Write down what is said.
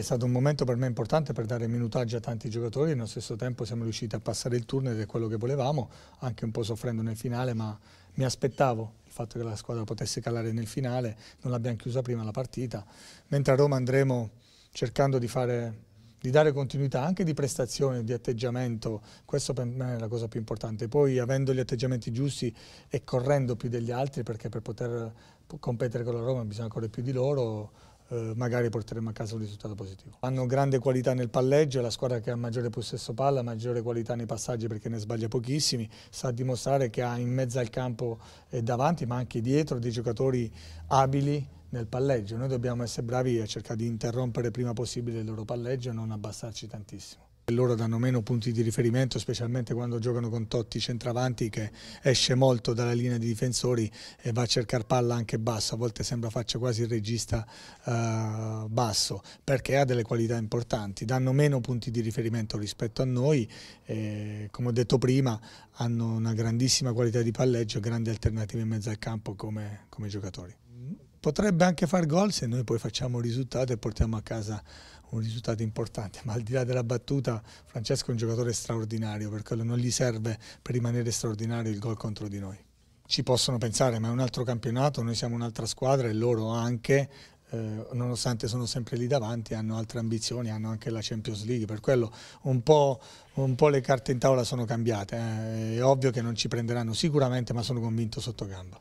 È stato un momento per me importante per dare minutaggio a tanti giocatori, e nello stesso tempo siamo riusciti a passare il turno ed è quello che volevamo, anche un po' soffrendo nel finale, ma mi aspettavo il fatto che la squadra potesse calare nel finale, non l'abbiamo chiusa prima la partita, mentre a Roma andremo cercando di fare di dare continuità anche di prestazione, di atteggiamento, questo per me è la cosa più importante. Poi avendo gli atteggiamenti giusti e correndo più degli altri, perché per poter competere con la Roma bisogna correre più di loro, eh, magari porteremo a casa un risultato positivo. Hanno grande qualità nel palleggio, è la squadra che ha maggiore possesso palla, maggiore qualità nei passaggi perché ne sbaglia pochissimi, sa dimostrare che ha in mezzo al campo e davanti ma anche dietro dei giocatori abili nel palleggio. Noi dobbiamo essere bravi a cercare di interrompere prima possibile il loro palleggio e non abbassarci tantissimo. Loro danno meno punti di riferimento, specialmente quando giocano con Totti centravanti che esce molto dalla linea di difensori e va a cercare palla anche basso, a volte sembra faccia quasi il regista eh, basso, perché ha delle qualità importanti. Danno meno punti di riferimento rispetto a noi, e, come ho detto prima hanno una grandissima qualità di palleggio, e grandi alternative in mezzo al campo come, come giocatori potrebbe anche far gol se noi poi facciamo un risultato e portiamo a casa un risultato importante, ma al di là della battuta Francesco è un giocatore straordinario, per quello non gli serve per rimanere straordinario il gol contro di noi. Ci possono pensare, ma è un altro campionato, noi siamo un'altra squadra e loro anche, eh, nonostante sono sempre lì davanti, hanno altre ambizioni, hanno anche la Champions League, per quello un po', un po le carte in tavola sono cambiate, eh. è ovvio che non ci prenderanno sicuramente, ma sono convinto sotto gamba.